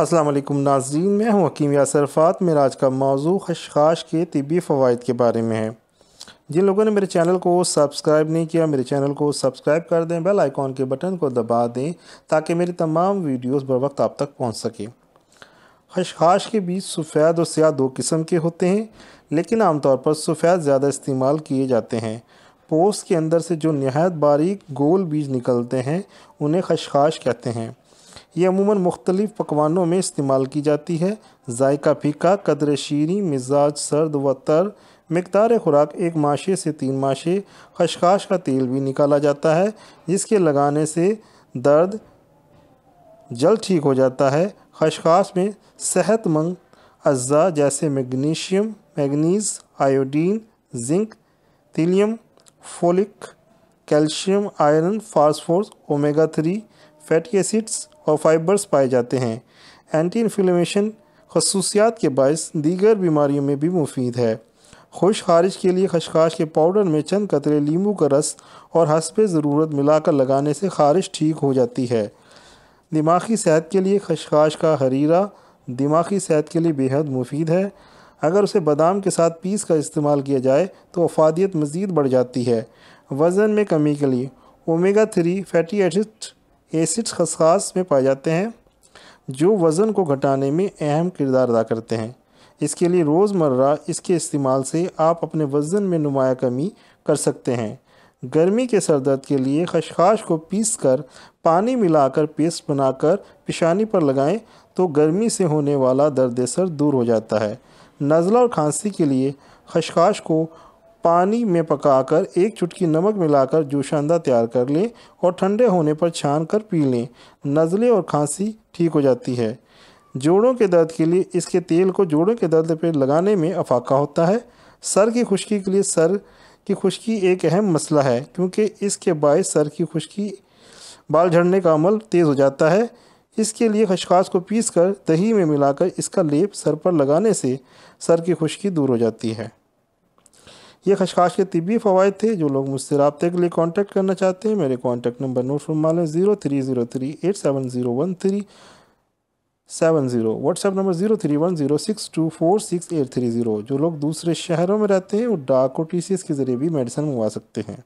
अस्सलाम वालेकुम नाजरीन मैं हूँ हकीम यासर मेरा आज का मौजू खशखाश के तबी फ़वाद के बारे में है जिन लोगों ने मेरे चैनल को सब्सक्राइब नहीं किया मेरे चैनल को सब्सक्राइब कर दें बेल आइकॉन के बटन को दबा दें ताकि मेरी तमाम वीडियोस बर वक्त आप तक पहुंच सके खशखाश के बीज सफ़ेद और स्याह दो किस्म के होते हैं लेकिन आमतौर पर सफ़ेद ज़्यादा इस्तेमाल किए जाते हैं पोस्ट के अंदर से जो नहायत बारीक गोल बीज निकलते हैं उन्हें खशखाश कहते हैं ये अमूमन मुख्तलिफ पकवानों में इस्तेमाल की जाती है जायका फीका कदर शीरी मिजाज सर्द व तर मकदार खुराक एक माशे से तीन माशे खशखाश का तेल भी निकाला जाता है जिसके लगाने से दर्द जल्द ठीक हो जाता है खशखाश में सेहतमंद अज्जा जैसे मैग्नीशियम मैगनीज आयोडीन जिंक तिलियम folic calcium iron phosphorus omega three fatty acids और फाइबर्स पाए जाते हैं एंटी इन्फ्लेमेशन खसूसियात के बायस दीगर बीमारियों में भी मुफीद है खुश खारिज के लिए खशखाश के पाउडर में चंद कतरे लींबू का रस और हसब ज़रूरत मिलाकर लगाने से खारिश ठीक हो जाती है दिमागी सेहत के लिए खशखाश का हरीरा दिमागी सेहत के लिए बेहद मुफीद है अगर उसे बादाम के साथ पीस का इस्तेमाल किया जाए तो अफादियत मज़ीद बढ़ जाती है वज़न में कमी के लिए omega three fatty acid acids खसखास में पाए जाते हैं जो वज़न को घटाने में अहम किरदार अदा करते हैं इसके लिए रोज़मर्रा इसके इस्तेमाल से आप अपने वज़न में नुमाया कमी कर सकते हैं गर्मी के सरदर्द के लिए खशखाश को पीस कर पानी मिलाकर पेस्ट बनाकर पेशानी पर लगाएं तो गर्मी से होने वाला दर्द सर दूर हो जाता है नज़ला और खांसी के लिए खशखाश को पानी में पकाकर एक चुटकी नमक मिलाकर जोशांदा तैयार कर लें और ठंडे होने पर छान कर पी लें नज़ले और खांसी ठीक हो जाती है जोड़ों के दर्द के लिए इसके तेल को जोड़ों के दर्द पर लगाने में अफाका होता है सर की खुश्की के लिए सर की खुश्की एक अहम मसला है क्योंकि इसके बायस सर की खुश्की बाल झड़ने का अमल तेज़ हो जाता है इसके लिए खशखास को पीस कर दही में मिलाकर इसका लेप सर पर लगाने से सर की खुश्की दूर हो जाती है ये खशखाश के तबी फ़वाद थे जो लोग मुझसे रबते के लिए कॉन्टैक्ट करना चाहते हैं मेरे कॉन्टैक्ट नंबर नोट फरमा लें zero three zero three eight seven zero one three seven zero WhatsApp number zero three one zero six two four six eight three zero जो लोग दूसरे शहरों में रहते हैं वो डाक और टी के ज़रिए भी मेडिसन मंगवा सकते हैं